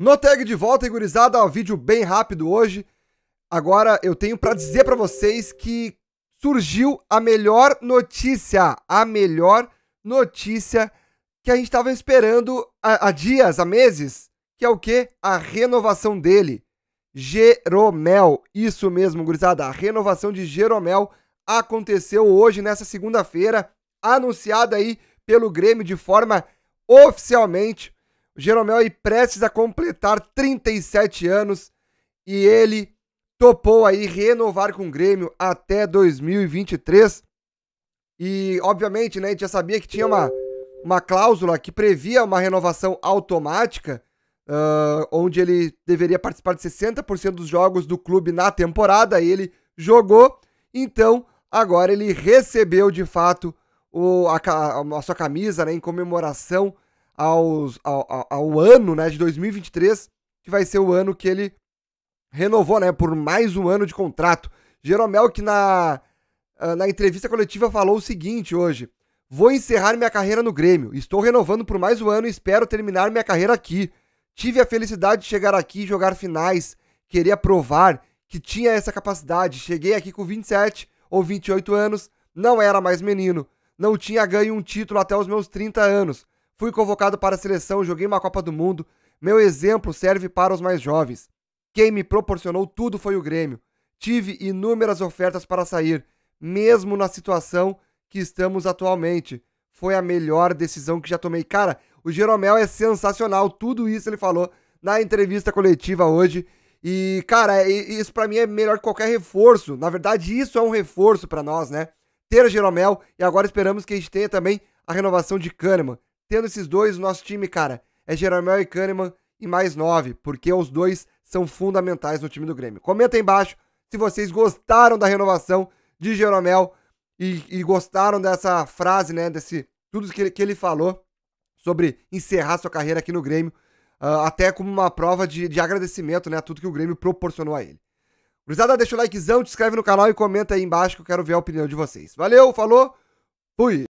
No tag de volta, gurizada, um vídeo bem rápido hoje. Agora eu tenho para dizer para vocês que surgiu a melhor notícia, a melhor notícia que a gente estava esperando há, há dias, há meses, que é o quê? A renovação dele. Jeromel, isso mesmo, gurizada, a renovação de Jeromel aconteceu hoje, nessa segunda-feira, anunciada aí pelo Grêmio de forma oficialmente Jeromel aí prestes a completar 37 anos e ele topou aí renovar com o Grêmio até 2023. E, obviamente, né, a gente já sabia que tinha uma, uma cláusula que previa uma renovação automática, uh, onde ele deveria participar de 60% dos jogos do clube na temporada, ele jogou, então agora ele recebeu de fato o, a, a, a sua camisa né, em comemoração aos, ao, ao ano né, de 2023, que vai ser o ano que ele renovou né, por mais um ano de contrato. Jeromel, que na, ah, na entrevista coletiva falou o seguinte hoje: Vou encerrar minha carreira no Grêmio. Estou renovando por mais um ano e espero terminar minha carreira aqui. Tive a felicidade de chegar aqui e jogar finais. Queria provar que tinha essa capacidade. Cheguei aqui com 27 ou 28 anos, não era mais menino. Não tinha ganho um título até os meus 30 anos. Fui convocado para a seleção, joguei uma Copa do Mundo. Meu exemplo serve para os mais jovens. Quem me proporcionou tudo foi o Grêmio. Tive inúmeras ofertas para sair, mesmo na situação que estamos atualmente. Foi a melhor decisão que já tomei. Cara, o Jeromel é sensacional. Tudo isso ele falou na entrevista coletiva hoje. E, cara, isso para mim é melhor que qualquer reforço. Na verdade, isso é um reforço para nós, né? Ter o Jeromel e agora esperamos que a gente tenha também a renovação de Kahneman. Tendo esses dois, o nosso time, cara, é Jeromel e Kahneman e mais nove, porque os dois são fundamentais no time do Grêmio. Comenta aí embaixo se vocês gostaram da renovação de Jeromel e, e gostaram dessa frase, né, desse tudo que ele, que ele falou sobre encerrar sua carreira aqui no Grêmio, uh, até como uma prova de, de agradecimento, né, a tudo que o Grêmio proporcionou a ele. Cruzada, deixa o likezão, te inscreve no canal e comenta aí embaixo que eu quero ver a opinião de vocês. Valeu, falou, fui!